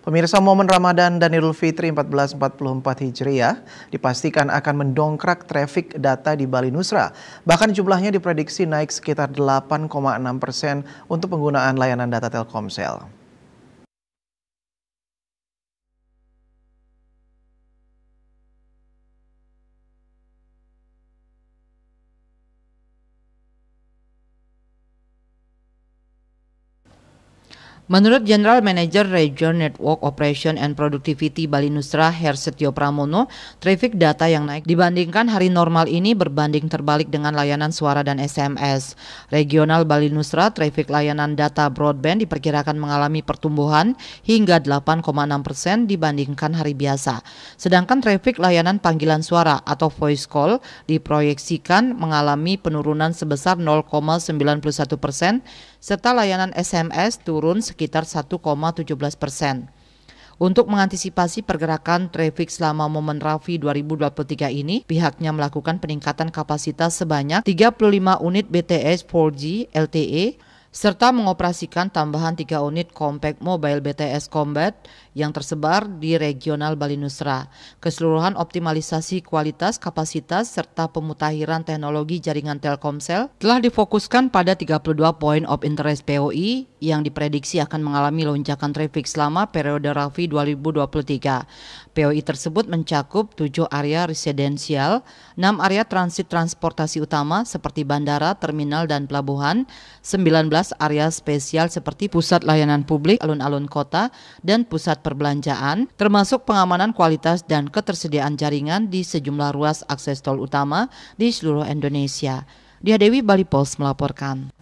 Pemirsa momen Ramadan dan Idul Fitri 1444 Hijriah dipastikan akan mendongkrak trafik data di Bali Nusra. Bahkan jumlahnya diprediksi naik sekitar 8,6 persen untuk penggunaan layanan data Telkomsel. Menurut General Manager Region Network Operation and Productivity Bali Nusra Hersetio Pramono, traffic data yang naik dibandingkan hari normal ini berbanding terbalik dengan layanan suara dan SMS. Regional Bali Nusra, traffic layanan data broadband diperkirakan mengalami pertumbuhan hingga 8,6 persen dibandingkan hari biasa. Sedangkan traffic layanan panggilan suara atau voice call diproyeksikan mengalami penurunan sebesar 0,91 persen, serta layanan SMS turun sekitar sekitar 1,17 persen. Untuk mengantisipasi pergerakan trafik selama momen Rafi 2023 ini, pihaknya melakukan peningkatan kapasitas sebanyak 35 unit BTS 4G LTE serta mengoperasikan tambahan tiga unit Compact Mobile BTS Combat yang tersebar di regional Bali Nusra. Keseluruhan optimalisasi kualitas, kapasitas, serta pemutahiran teknologi jaringan Telkomsel telah difokuskan pada 32 point of interest POI yang diprediksi akan mengalami lonjakan trafik selama periode Rafi 2023. POI tersebut mencakup tujuh area residensial, enam area transit transportasi utama seperti bandara, terminal, dan pelabuhan, 19 area spesial seperti pusat layanan publik alun-alun kota dan pusat perbelanjaan, termasuk pengamanan kualitas dan ketersediaan jaringan di sejumlah ruas akses tol utama di seluruh Indonesia. Dia Dewi Bali Post melaporkan.